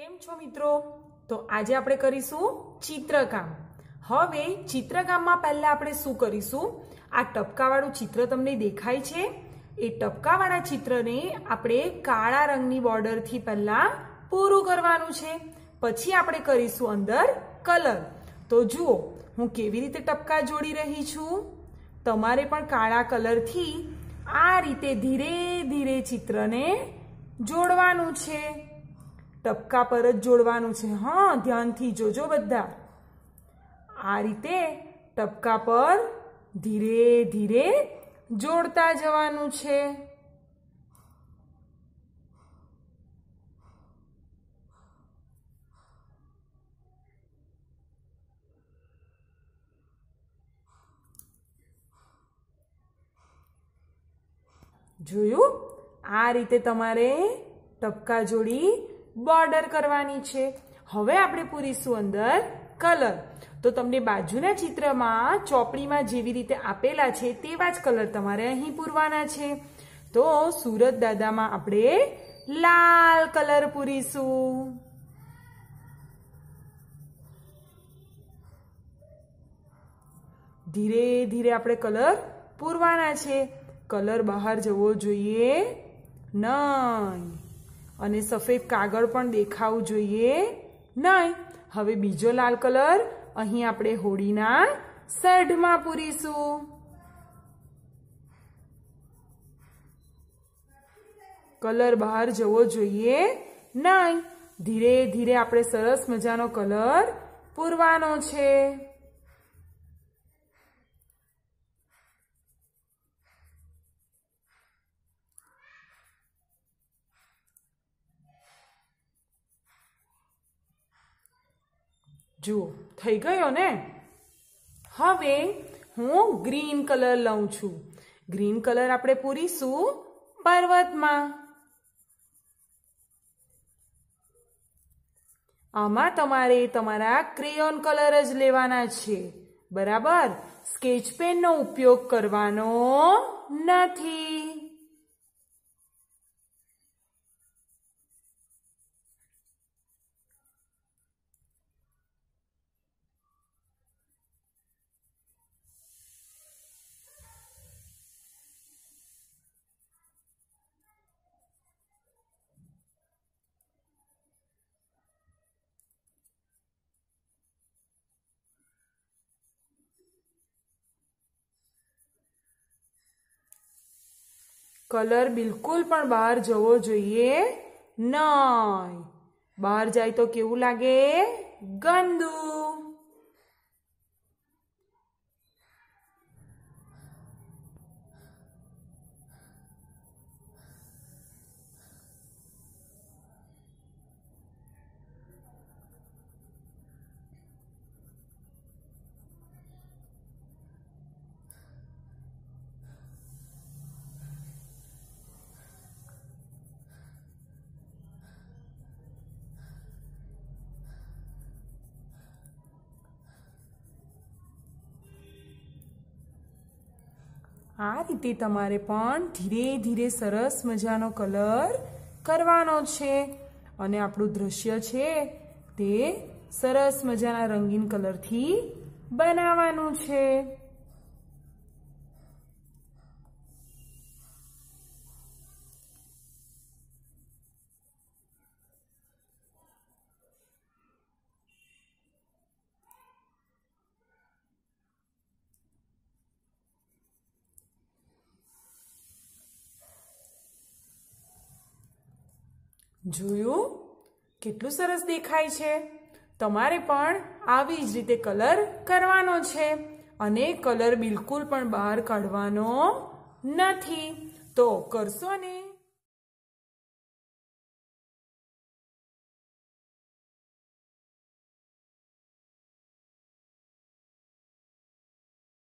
કેમ છો મિત્રો તો આજે આપણે કરીશું ચિત્રકામ હવે ચિત્રકામમાં પહેલા આપણે શું કરીશું આ ટપકાવાળું ચિત્ર તમને દેખાય છે એ ટપકાવાળા ચિત્રને આપણે કાળા રંગની બોર્ડરથી પહેલા પૂરું કરવાનું છે પછી આપણે કરીશું અંદર કલર તો જુઓ હું કેવી રીતે ટપકા જોડી રહી છું તમારે પણ કાળા કલરથી આ રીતે ધીરે ધીરે ચિત્રને જોડવાનું છે ટપકા પર જ જોડવાનું છે હા ધ્યાનથી જોજો બધા આ રીતે ટપકા પર ધીરે ધીરે જોડતા જવાનું છે જોયું આ રીતે તમારે ટપકા જોડી બોર્ડર કરવાની છે હવે આપણે પૂરીશું અંદર કલર તો તમને બાજુના ચિત્રમાં ચોપડીમાં જેવી રીતે આપેલા છે તેવા જ કલર તમારે અહીં પૂરવાના છે તો સુરત દાદામાં આપણે લાલ કલર પૂરીશું ધીરે ધીરે આપણે કલર પૂરવાના છે કલર બહાર જવો જોઈએ નહીં અને સફેદ કાગળ પણ દેખાવું જોઈએ નહીં હવે બીજો લાલ કલર અહીં આપણે હોળીના સઢમાં પૂરીશું કલર બહાર જવો જોઈએ નહીં ધીરે ધીરે આપણે સરસ મજાનો કલર પૂરવાનો છે જુઓ થઈ ગયો ને હવે હું ગ્રીન કલર લઉં છું ગ્રીન કલર આપણે પૂરીશું પર્વતમાં આમાં તમારે તમારા ક્રેયોન કલર જ લેવાના છે બરાબર સ્કેચ પેનનો ઉપયોગ કરવાનો નથી કલર બિલકુલ પણ બહાર જવો જોઈએ નહીં બહાર જાય તો કેવું લાગે ગંદુ આ રીતે તમારે પણ ધીરે ધીરે સરસ મજાનો કલર કરવાનો છે અને આપણું દ્રશ્ય છે તે સરસ મજાના રંગીન કલરથી બનાવવાનું છે જોયું કેટલું સરસ દેખાય છે તમારે પણ આવી જ રીતે કલર કરવાનો છે અને કલર બિલકુલ પણ બહાર કાઢવાનો નથી તો કરશો ને